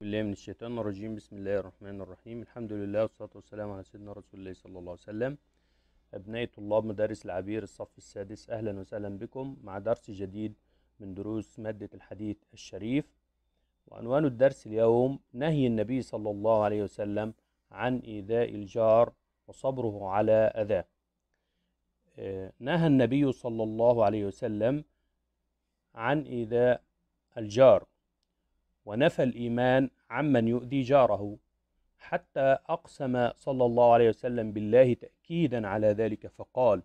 بالله من الشيطان الرجيم بسم الله الرحمن الرحيم الحمد لله والصلاة والسلام على سيدنا رسول الله صلى الله عليه وسلم أبناء طلاب مدارس العبير الصف السادس أهلا وسهلا بكم مع درس جديد من دروس مادة الحديث الشريف وعنوان الدرس اليوم نهي النبي صلى الله عليه وسلم عن إيذاء الجار وصبره على أذاه نهى النبي صلى الله عليه وسلم عن إيذاء الجار ونفى الإيمان عمن يؤذي جاره حتى أقسم صلى الله عليه وسلم بالله تأكيدا على ذلك فقال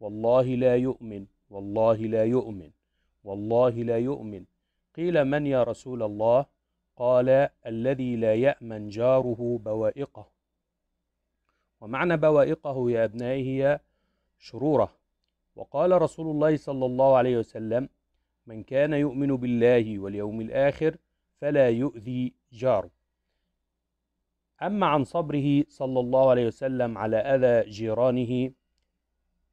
والله لا يؤمن والله لا يؤمن والله لا يؤمن قيل من يا رسول الله قال الذي لا يأمن جاره بوائقه ومعنى بوائقه يا أبنائي هي شروره وقال رسول الله صلى الله عليه وسلم من كان يؤمن بالله واليوم الآخر فلا يؤذي جاره أما عن صبره صلى الله عليه وسلم على أذى جيرانه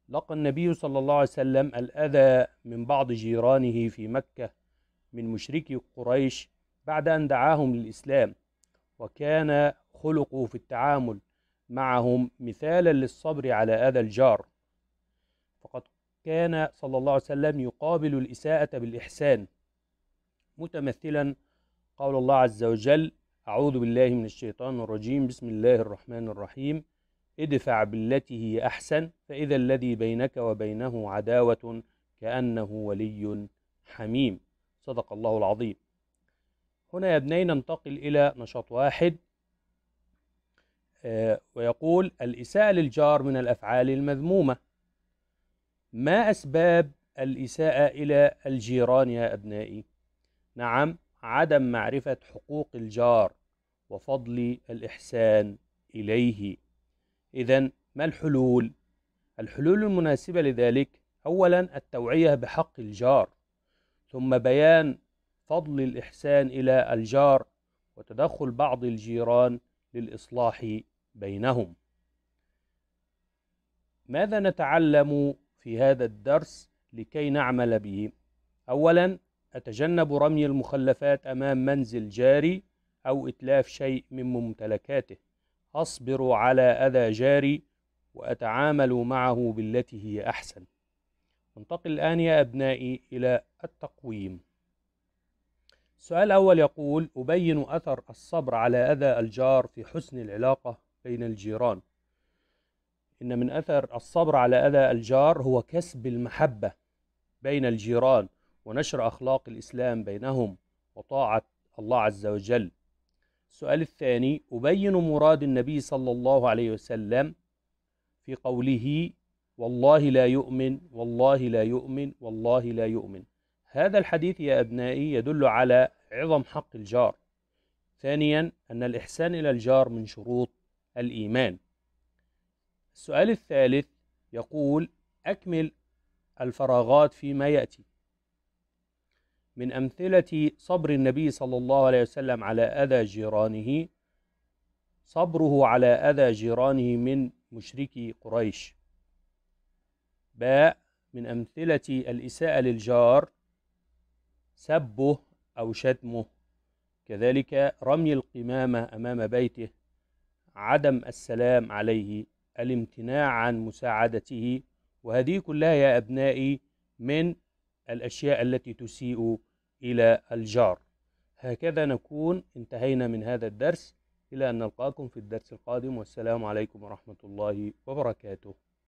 لقى النبي صلى الله عليه وسلم الأذى من بعض جيرانه في مكة من مشركي قريش بعد أن دعاهم للإسلام وكان خلقه في التعامل معهم مثالا للصبر على أذى الجار فقد كان صلى الله عليه وسلم يقابل الإساءة بالإحسان متمثلا قول الله عز وجل أعوذ بالله من الشيطان الرجيم بسم الله الرحمن الرحيم ادفع بالتي هي أحسن فإذا الذي بينك وبينه عداوة كأنه ولي حميم صدق الله العظيم هنا يا ابني ننتقل إلى نشاط واحد آه، ويقول الإساءة للجار من الأفعال المذمومة ما أسباب الإساءة إلى الجيران يا أبنائي؟ نعم عدم معرفة حقوق الجار وفضل الإحسان إليه إذا ما الحلول؟ الحلول المناسبة لذلك أولا التوعية بحق الجار ثم بيان فضل الإحسان إلى الجار وتدخل بعض الجيران للإصلاح بينهم ماذا نتعلم في هذا الدرس لكي نعمل به؟ أولا أتجنب رمي المخلفات أمام منزل جاري أو إتلاف شيء من ممتلكاته أصبر على أذى جاري وأتعامل معه بالتي هي أحسن ننتقل الآن يا أبنائي إلى التقويم السؤال الأول يقول أبين أثر الصبر على أذى الجار في حسن العلاقة بين الجيران إن من أثر الصبر على أذى الجار هو كسب المحبة بين الجيران ونشر أخلاق الإسلام بينهم وطاعة الله عز وجل السؤال الثاني أبين مراد النبي صلى الله عليه وسلم في قوله والله لا يؤمن والله لا يؤمن والله لا يؤمن هذا الحديث يا أبنائي يدل على عظم حق الجار ثانيا أن الإحسان إلى الجار من شروط الإيمان السؤال الثالث يقول أكمل الفراغات فيما يأتي من أمثلة صبر النبي صلى الله عليه وسلم على أذى جيرانه صبره على أذى جيرانه من مشركي قريش باء من أمثلة الإساءة للجار سبه أو شتمه كذلك رمي القمامة أمام بيته عدم السلام عليه الامتناع عن مساعدته وهذه كلها يا أبنائي من الأشياء التي تسيء إلى الجار هكذا نكون انتهينا من هذا الدرس إلى أن نلقاكم في الدرس القادم والسلام عليكم ورحمة الله وبركاته